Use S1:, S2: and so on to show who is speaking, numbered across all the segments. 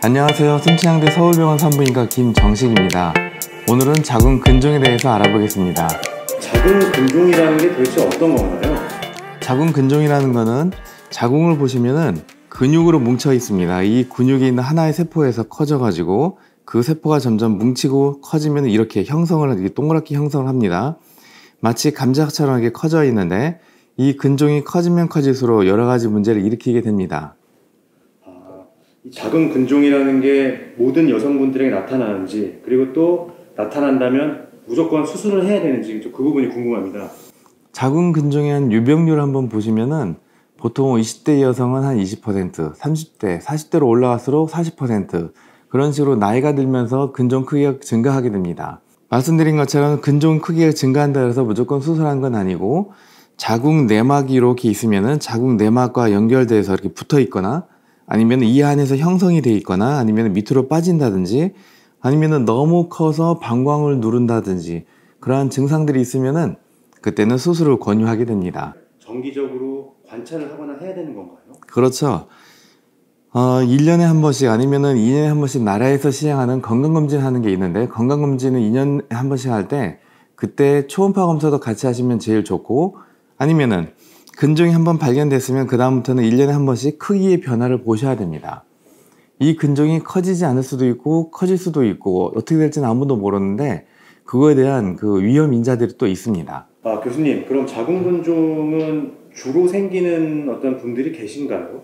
S1: 안녕하세요. 순치향대 서울병원 산부인과 김정식입니다. 오늘은 자궁 근종에 대해서 알아보겠습니다. 자궁 근종이라는 게 도대체 어떤 건가요? 자궁 근종이라는 거는 자궁을 보시면은 근육으로 뭉쳐 있습니다. 이 근육이 있는 하나의 세포에서 커져가지고 그 세포가 점점 뭉치고 커지면 이렇게 형성을 이렇게 동그랗게 형성을 합니다. 마치 감자처럼 이렇게 커져 있는데 이 근종이 커지면 커질수록 여러 가지 문제를 일으키게 됩니다. 아, 작은 근종이라는 게 모든 여성분들에게 나타나는지 그리고 또 나타난다면 무조건 수술을 해야 되는지 그 부분이 궁금합니다. 작은 근종의 한 유병률 한번 보시면은 보통 20대 여성은 한 20%, 30대, 40대로 올라갈수록 그런 식으로 나이가 들면서 근종 크기가 증가하게 됩니다. 말씀드린 것처럼 근종 크기가 증가한다 해서 무조건 수술한 건 아니고 자궁 내막이 이렇게 있으면은 자궁 내막과 연결돼서 이렇게 붙어 있거나 아니면 이 안에서 형성이 돼 있거나 아니면 밑으로 빠진다든지 아니면은 너무 커서 방광을 누른다든지 그러한 증상들이 있으면은 그때는 수술을 권유하게 됩니다. 정기적으로 관찰을 하거나 해야 되는 건가요? 그렇죠. 어, 1년에 한 번씩 아니면은 2년에 한 번씩 나라에서 시행하는 건강검진 하는 게 있는데 건강검진은 2년에 한 번씩 할 때 그때 초음파 검사도 같이 하시면 제일 좋고 아니면은 근종이 한 번 발견됐으면 그다음부터는 1년에 한 번씩 크기의 변화를 보셔야 됩니다. 이 근종이 커지지 않을 수도 있고 커질 수도 있고 어떻게 될지는 아무도 모르는데 그거에 대한 그 위험 인자들이 또 있습니다. 아 교수님 그럼 자궁근종은 주로 생기는 어떤 분들이 계신가요?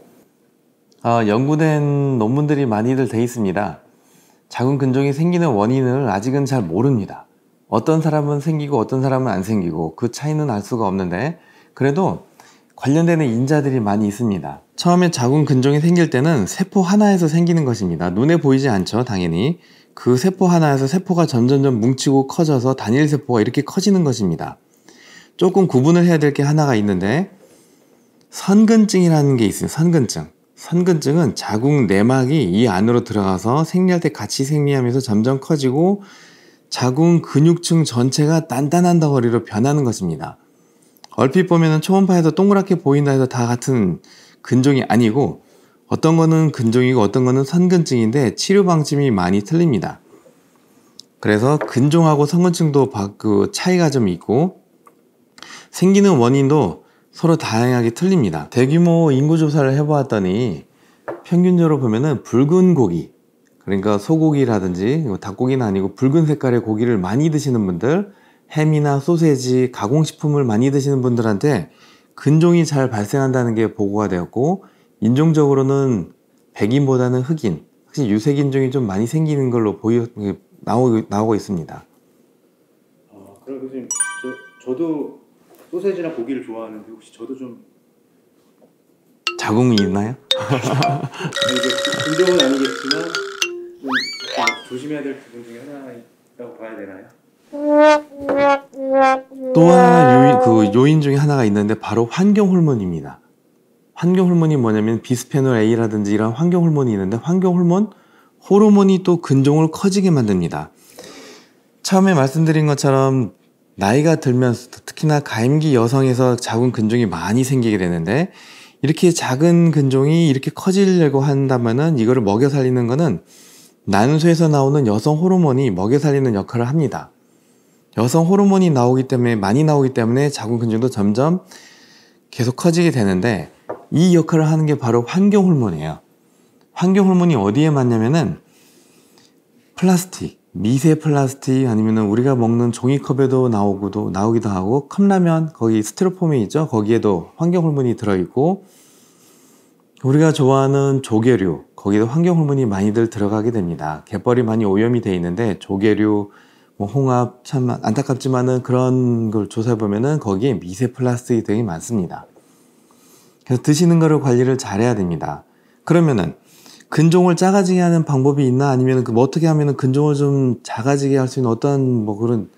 S1: 어, 연구된 논문들이 많이들 돼 있습니다. 작은 근종이 생기는 원인을 아직은 잘 모릅니다. 어떤 사람은 생기고 어떤 사람은 안 생기고 그 차이는 알 수가 없는데 그래도 관련되는 인자들이 많이 있습니다. 처음에 작은 근종이 생길 때는 세포 하나에서 생기는 것입니다. 눈에 보이지 않죠, 당연히. 그 세포 하나에서 세포가 점점점 뭉치고 커져서 단일 세포가 이렇게 커지는 것입니다. 조금 구분을 해야 될 게 하나가 있는데 선근증이라는 게 있어요. 선근증. 선근증은 자궁 내막이 이 안으로 들어가서 생리할 때 같이 생리하면서 점점 커지고 자궁 근육층 전체가 단단한 덩어리로 변하는 것입니다. 얼핏 보면 초음파에서 동그랗게 보인다 해서 다 같은 근종이 아니고 어떤 거는 근종이고 어떤 거는 선근증인데 치료 방침이 많이 틀립니다. 그래서 근종하고 선근증도 그 차이가 좀 있고 생기는 원인도 서로 다양하게 틀립니다. 대규모 인구 조사를 해보았더니 평균적으로 보면은 붉은 고기, 그러니까 소고기라든지 뭐 닭고기는 아니고 붉은 색깔의 고기를 많이 드시는 분들, 햄이나 소세지, 가공식품을 많이 드시는 분들한테 근종이 잘 발생한다는 게 보고가 되었고, 인종적으로는 백인보다는 흑인, 확실히 유색인종이 좀 많이 생기는 걸로 보이, 나오고, 있습니다. 아, 그럼 교수님, 저, 저도 소세지나 고기를 좋아하는데 혹시 저도 좀 자궁이 있나요? 운동은 아니겠지만 좀 조심해야 될 부분 중에 하나라고 봐야 되나요? 또 하나 요인, 그 요인 중에 하나가 있는데 바로 환경 호르몬입니다. 환경 호르몬이 뭐냐면 비스페놀 A라든지 이런 환경 호르몬이 있는데 환경 호르몬 호르몬이 또 근종을 커지게 만듭니다. 처음에 말씀드린 것처럼 나이가 들면 특히나 가임기 여성에서 작은 근종이 많이 생기게 되는데 이렇게 작은 근종이 이렇게 커지려고 한다면은 이거를 먹여 살리는 거는 난소에서 나오는 여성 호르몬이 먹여 살리는 역할을 합니다. 여성 호르몬이 나오기 때문에 많이 나오기 때문에 자궁 근종도 점점 계속 커지게 되는데 이 역할을 하는 게 바로 환경 호르몬이에요. 환경 호르몬이 어디에 맞냐면은 플라스틱, 미세 플라스틱 아니면은 우리가 먹는 종이컵에도 나오고도 나오기도 하고 컵라면 거기 스티로폼이 있죠 거기에도 환경 호르몬이 들어있고 우리가 좋아하는 조개류 거기도 환경 호르몬이 많이들 들어가게 됩니다 갯벌이 많이 오염이 돼 있는데 조개류 뭐 홍합 참 안타깝지만은 그런 걸 조사해 보면은 거기에 미세 플라스틱이 되게 많습니다 그래서 드시는 거를 관리를 잘해야 됩니다 그러면은 근종을 작아지게 하는 방법이 있나 아니면 그뭐 어떻게 하면은 근종을 좀 작아지게 할 수 있는 어떤 뭐 그런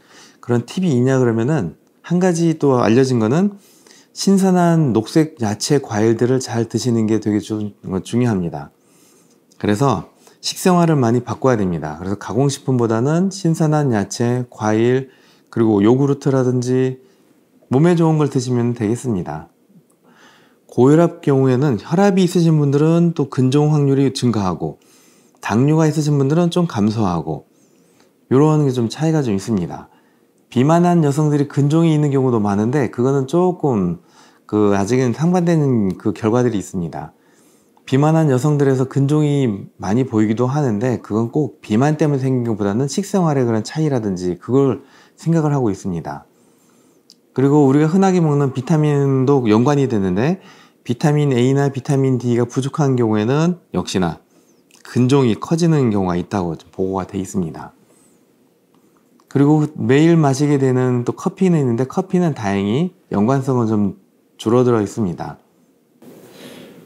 S1: 그런 팁이 있냐 그러면은 한 가지 또 알려진 거는 신선한 녹색 야채 과일들을 잘 드시는 게 되게 좀 중요합니다. 그래서 식생활을 많이 바꿔야 됩니다. 그래서 가공식품보다는 신선한 야채, 과일, 그리고 요구르트라든지 몸에 좋은 걸 드시면 되겠습니다. 고혈압 경우에는 혈압이 있으신 분들은 또 근종 확률이 증가하고 당뇨가 있으신 분들은 좀 감소하고 이런 게 좀 차이가 좀 있습니다. 비만한 여성들이 근종이 있는 경우도 많은데 그거는 조금 그 아직은 상반되는 그 결과들이 있습니다. 비만한 여성들에서 근종이 많이 보이기도 하는데 그건 꼭 비만 때문에 생긴 것보다는 식생활의 그런 차이라든지 그걸 생각을 하고 있습니다. 그리고 우리가 흔하게 먹는 비타민도 연관이 되는데 비타민 A나 비타민 D가 부족한 경우에는 역시나 근종이 커지는 경우가 있다고 보고가 돼 있습니다. 그리고 매일 마시게 되는 또 커피는 있는데 커피는 다행히 연관성은 좀 줄어들어 있습니다.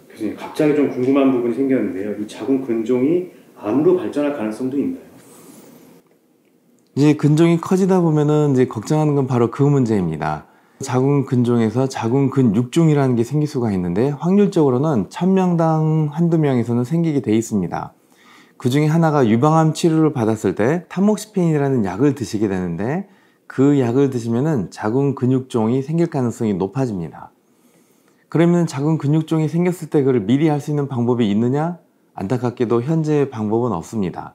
S1: 교수님 갑자기 좀 궁금한 부분이 생겼는데요. 이 작은 근종이 암으로 발전할 가능성도 있나요? 이제 근종이 커지다 보면은 이제 걱정하는 건 바로 그 문제입니다. 자궁근종에서 자궁근육종이라는 게 생길 수가 있는데 확률적으로는 천명당 한두 명에서는 생기게 돼 있습니다. 그 중에 하나가 유방암 치료를 받았을 때 타목시핀이라는 약을 드시게 되는데 그 약을 드시면 자궁근육종이 생길 가능성이 높아집니다. 그러면 자궁근육종이 생겼을 때 그걸 미리 할 수 있는 방법이 있느냐? 안타깝게도 현재 방법은 없습니다.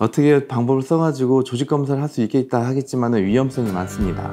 S1: 어떻게 방법을 써가지고 조직 검사를 할 수 있겠다 하겠지만 위험성이 많습니다.